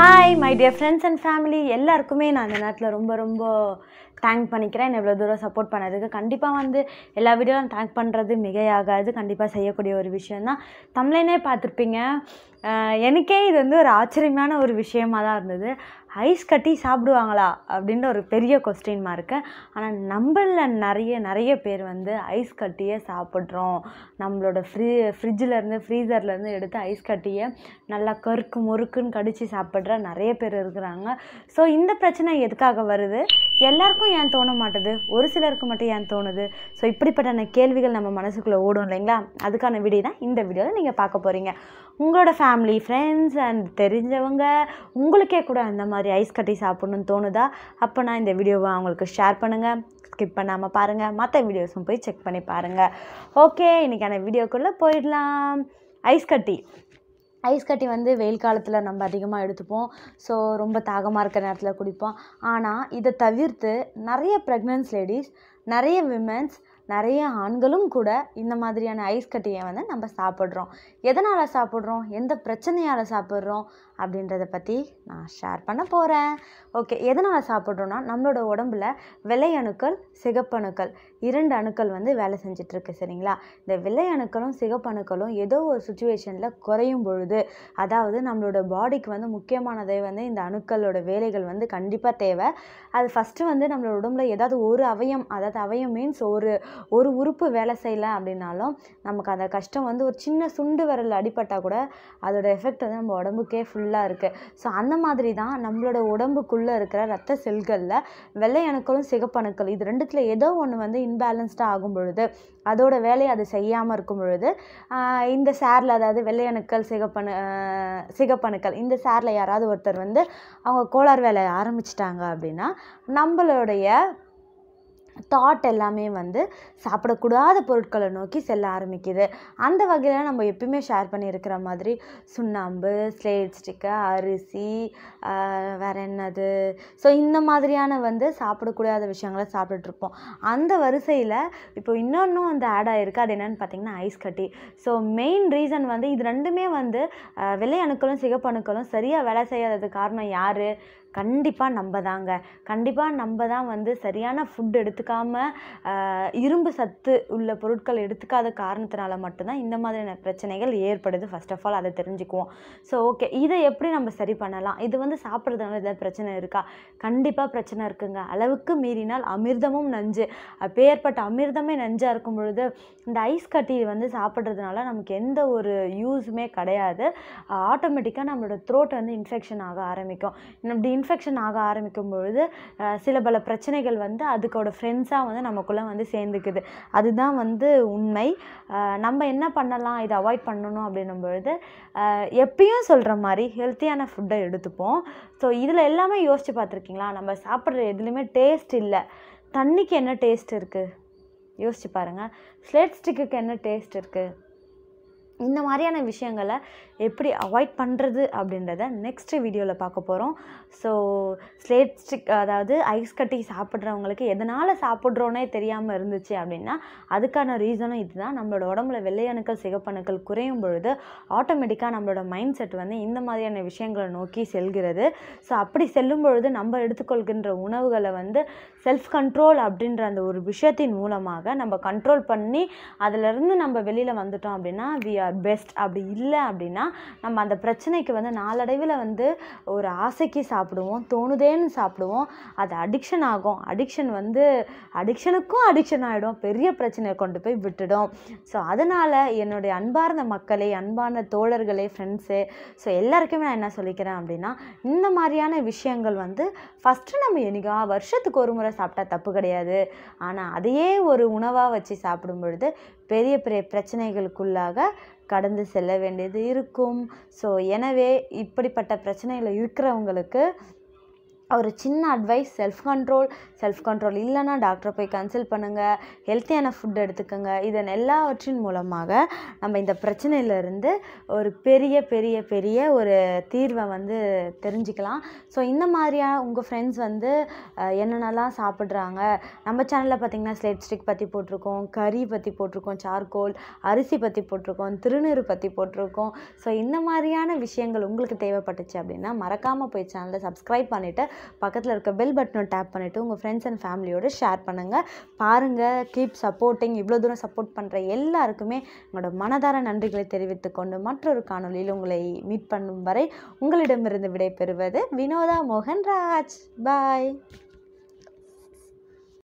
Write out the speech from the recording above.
hi my dear friends and family எல்லாருக்குமே நான் அந்த நேரத்தில் ரொம்ப ரொம்ப தேங்க் பண்ணிக்கிறேன் என்னை இவ்வளோ தூரம் சப்போர்ட் பண்ணதுக்கு கண்டிப்பாக வந்து எல்லா வீடியோவும் தேங்க் பண்ணுறது மிகையாகாது கண்டிப்பாக செய்யக்கூடிய ஒரு விஷயந்தான் தமிழனே பார்த்துருப்பீங்க எனக்கே இது வந்து ஒரு ஆச்சரியமான ஒரு விஷயமாக தான் இருந்தது ஐஸ் கட்டி சாப்பிடுவாங்களா அப்படின்ற ஒரு பெரிய கொஸ்டின் மார்க்கு ஆனால் நம்மளில் நிறைய நிறைய பேர் வந்து ஐஸ் கட்டியே சாப்பிட்றோம் நம்மளோட ஃப்ரீ ஃப்ரிட்ஜிலேருந்து ஃப்ரீசர்லேருந்து எடுத்து ஐஸ் கட்டியே நல்லா கருக்கு முறுக்குன்னு கடித்து சாப்பிட்ற நிறைய பேர் இருக்கிறாங்க ஸோ இந்த பிரச்சனை எதுக்காக வருது எல்லாருக்கும் ஏன் தோண மாட்டுது ஒரு சிலருக்கு மட்டும் ஏன் தோணுது ஸோ இப்படிப்பட்ட கேள்விகள் நம்ம மனசுக்குள்ளே ஓடும் இல்லைங்களா அதுக்கான வீடியோ தான் இந்த வீடியோவில் நீங்கள் பார்க்க போகிறீங்க உங்களோட ஃபேமிலி ஃப்ரெண்ட்ஸ் அண்ட் தெரிஞ்சவங்க உங்களுக்கே கூட அந்த மாதிரி மாதிரி ஐஸ் கட்டி சாப்பிட்ணுன்னு தோணுதா அப்போ நான் இந்த வீடியோவை அவங்களுக்கு ஷேர் பண்ணுங்கள் ஸ்கிப் பண்ணாமல் பாருங்கள் மற்ற வீடியோஸும் போய் செக் பண்ணி பாருங்கள் ஓகே இன்றைக்கான வீடியோக்குள்ளே போயிடலாம் ஐஸ் கட்டி ஐஸ் கட்டி வந்து வெயில் காலத்தில் நம்ம அதிகமாக எடுத்துப்போம் ஸோ ரொம்ப தாகமாக இருக்கிற நேரத்தில் குடிப்போம் ஆனால் இதை தவிர்த்து நிறைய ப்ரெக்னன்ஸ் லேடிஸ் நிறைய விமென்ஸ் நிறைய ஆண்களும் கூட இந்த மாதிரியான ஐஸ் கட்டியை வந்து நம்ம சாப்பிட்றோம் எதனால் சாப்பிட்றோம் எந்த பிரச்சனையால் சாப்பிட்றோம் அப்படின்றத பற்றி நான் ஷேர் பண்ண போகிறேன் ஓகே எதனால் சாப்பிட்றோன்னா நம்மளோட உடம்புல வெள்ளை அணுக்கள் சிகப்பணுக்கள் இரண்டு அணுக்கள் வந்து வேலை செஞ்சிட்ருக்கு சரிங்களா இந்த வெள்ளை அணுக்களும் சிகப்பணுக்களும் ஏதோ ஒரு சுச்சுவேஷனில் குறையும் பொழுது அதாவது நம்மளோட பாடிக்கு வந்து முக்கியமானதை வந்து இந்த அணுக்களோட வேலைகள் வந்து கண்டிப்பாக தேவை அது ஃபஸ்ட்டு வந்து நம்மளோட உடம்புல ஏதாவது ஒரு அவயம் அதாவது அவயம் மீன்ஸ் ஒரு ஒரு உறுப்பு வேலை செய்யலை அப்படின்னாலும் நமக்கு அந்த கஷ்டம் வந்து ஒரு சின்ன சுண்டு விரல் அடிபட்டால் கூட அதோட எஃபெக்ட் வந்து நம்ம உடம்புக்கே ஃபுல் ஃபுல்லாக இருக்குது ஸோ அந்த மாதிரி தான் நம்மளோட உடம்புக்குள்ளே இருக்கிற ரத்த செல்களில் வெள்ளை அணுக்களும் சிகப்பணுக்கள் இது ரெண்டுத்தில் ஏதோ ஒன்று வந்து இன்பேலன்ஸ்டாக ஆகும் பொழுது அதோட வேலையை அது செய்யாமல் இருக்கும் பொழுது இந்த சேரில் அதாவது வெள்ளை அணுக்கள் சிகப்பணு சிகப்பணுக்கள் இந்த சேரில் யாராவது ஒருத்தர் வந்து அவங்க கோளார் வேலையை ஆரம்பிச்சிட்டாங்க அப்படின்னா நம்மளுடைய தாட் எல்லாமே வந்து சாப்பிடக்கூடாத பொருட்களை நோக்கி செல்ல ஆரம்பிக்குது அந்த வகையில் நம்ம எப்பயுமே ஷேர் பண்ணியிருக்கிற மாதிரி சுண்ணாம்பு ஸ்லேட் ஸ்டிக்கு அரிசி வேற என்னது ஸோ இந்த மாதிரியான வந்து சாப்பிடக்கூடாத விஷயங்களை சாப்பிட்டுருப்போம் அந்த வரிசையில் இப்போ இன்னொன்றும் வந்து ஆட் ஆகிருக்கு அது என்னென்னு பார்த்தீங்கன்னா ஐஸ் கட்டி ஸோ மெயின் ரீசன் வந்து இது ரெண்டுமே வந்து வெள்ளை அணுக்களும் சிகப்பு அணுக்களும் சரியாக வேலை செய்யாதது காரணம் யார் கண்டிப்பாக நம்ம தாங்க கண்டிப்பாக நம்ம தான் வந்து சரியான ஃபுட் எடுத்துக்க எடுத்துக்காமல் இரும்பு சத்து உள்ள பொருட்கள் எடுத்துக்காத காரணத்தினால மட்டும்தான் இந்த மாதிரியான பிரச்சனைகள் ஏற்படுது ஃபஸ்ட் ஆஃப் ஆல் அதை தெரிஞ்சுக்குவோம் ஸோ ஓகே இதை எப்படி நம்ம சரி பண்ணலாம் இது வந்து சாப்பிட்றதுனால எதாவது பிரச்சனை இருக்கா கண்டிப்பாக பிரச்சனை இருக்குங்க அளவுக்கு மீறினால் அமிர்தமும் நஞ்சு அப்பேற்பட்ட அமிர்தமே நஞ்சாக இருக்கும் பொழுது இந்த ஐஸ் கட்டி வந்து சாப்பிட்றதுனால நமக்கு எந்த ஒரு யூஸுமே கிடையாது ஆட்டோமேட்டிக்காக நம்மளோட த்ரோட் வந்து இன்ஃபெக்ஷன் ஆக ஆரம்பிக்கும் இப்படி இன்ஃபெக்ஷன் ஆக ஆரம்பிக்கும் பொழுது சில பல பிரச்சனைகள் வந்து அதுக்கோட ஃப்ரெண்ட் ஃப்ரெண்ட்ஸாக வந்து நமக்குள்ளே வந்து சேர்ந்துக்குது அதுதான் வந்து உண்மை நம்ம என்ன பண்ணலாம் இதை அவாய்ட் பண்ணணும் அப்படின்னும் பொழுது எப்பயும் சொல்கிற மாதிரி ஹெல்த்தியான ஃபுட்டை எடுத்துப்போம் ஸோ இதில் எல்லாமே யோசித்து பார்த்துருக்கீங்களா நம்ம சாப்பிட்ற எதுலேயுமே டேஸ்ட் இல்லை தண்ணிக்கு என்ன டேஸ்ட் இருக்குது யோசிச்சு பாருங்கள் ஸ்லேட் ஸ்டிக்குக்கு என்ன டேஸ்ட் இருக்குது இந்த மாதிரியான விஷயங்களை எப்படி அவாய்ட் பண்ணுறது அப்படின்றத நெக்ஸ்ட் வீடியோவில் பார்க்க போகிறோம் ஸோ ஸ்லேட் ஸ்டிக் அதாவது ஐஸ் கட்டி சாப்பிட்றவங்களுக்கு எதனால் சாப்பிட்றோன்னே தெரியாமல் இருந்துச்சு அப்படின்னா அதுக்கான ரீசனும் இதுதான் நம்மளோட உடம்புல வெள்ளையணுக்கள் சிகப்பணுக்கள் குறையும் பொழுது ஆட்டோமேட்டிக்காக நம்மளோட மைண்ட் செட் வந்து இந்த மாதிரியான விஷயங்களை நோக்கி செல்கிறது ஸோ அப்படி செல்லும் பொழுது நம்ம எடுத்துக்கொள்கின்ற உணவுகளை வந்து செல்ஃப் கண்ட்ரோல் அப்படின்ற அந்த ஒரு விஷயத்தின் மூலமாக நம்ம கண்ட்ரோல் பண்ணி அதிலிருந்து நம்ம வெளியில் வந்துட்டோம் அப்படின்னா வி ஆர் பெஸ்ட் அப்படி இல்லை அப்படின்னா நம்ம அந்த பிரச்சனைக்கு வந்து நாளடைவில் வந்து ஒரு ஆசைக்கு சாப்பிடுவோம் தோணுதேன்னு சாப்பிடுவோம் அது அடிக்ஷன் ஆகும் அடிக்ஷன் வந்து அடிக்ஷனுக்கும் அடிக்ஷன் ஆகிடும் பெரிய பிரச்சனையை கொண்டு போய் விட்டுடும் ஸோ அதனால் என்னுடைய அன்பார்ந்த மக்களே அன்பான தோழர்களே ஃப்ரெண்ட்ஸு ஸோ எல்லாருக்குமே நான் என்ன சொல்லிக்கிறேன் அப்படின்னா இந்த மாதிரியான விஷயங்கள் வந்து ஃபஸ்ட்டு நம்ம என்னைக்கா வருஷத்துக்கு ஒரு முறை கூட சாப்பிட்டா தப்பு கிடையாது ஆனால் அதையே ஒரு உணவாக வச்சு சாப்பிடும் பொழுது பெரிய பெரிய பிரச்சனைகளுக்குள்ளாக கடந்து செல்ல வேண்டியது இருக்கும் ஸோ எனவே இப்படிப்பட்ட பிரச்சனைகள் இருக்கிறவங்களுக்கு ஒரு சின்ன advice self control self control இல்லைன்னா டாக்டரை போய் கன்சல்ட் பண்ணுங்கள் ஹெல்த்தியான ஃபுட் எடுத்துக்கோங்க இதன் எல்லாவற்றின் மூலமாக நம்ம இந்த பிரச்சனையிலேருந்து ஒரு பெரிய பெரிய பெரிய ஒரு தீர்வை வந்து தெரிஞ்சுக்கலாம் ஸோ இந்த மாதிரியாக உங்கள் ஃப்ரெண்ட்ஸ் வந்து என்னென்னலாம் சாப்பிட்றாங்க நம்ம சேனலில் பார்த்திங்கன்னா ஸ்லேட் ஸ்டிக் பற்றி போட்டிருக்கோம் கறி பற்றி போட்டிருக்கோம் சார்கோல் அரிசி பற்றி போட்டிருக்கோம் திருநீர் பற்றி போட்டிருக்கோம் ஸோ இந்த மாதிரியான விஷயங்கள் உங்களுக்கு தேவைப்பட்டுச்சு அப்படின்னா மறக்காமல் போய் சேனலை சப்ஸ்கிரைப் பண்ணிவிட்டு பக்கத்தில் இருக்க பெல் பட்டனை டேப் பண்ணிவிட்டு உங்கள் ஃப்ரெண்ட்ஸ் அண்ட் ஃபேமிலியோடு ஷேர் பண்ணுங்கள் பாருங்கள் கீப் சப்போர்ட்டிங் இவ்வளோ தூரம் சப்போர்ட் பண்ணுற எல்லாருக்குமே உங்களோட மனதார நன்றிகளை தெரிவித்துக்கொண்டு மற்றொரு காணொலியில் உங்களை மீட் பண்ணும் வரை உங்களிடமிருந்து விடை பெறுவது வினோதா ராஜ் பாய்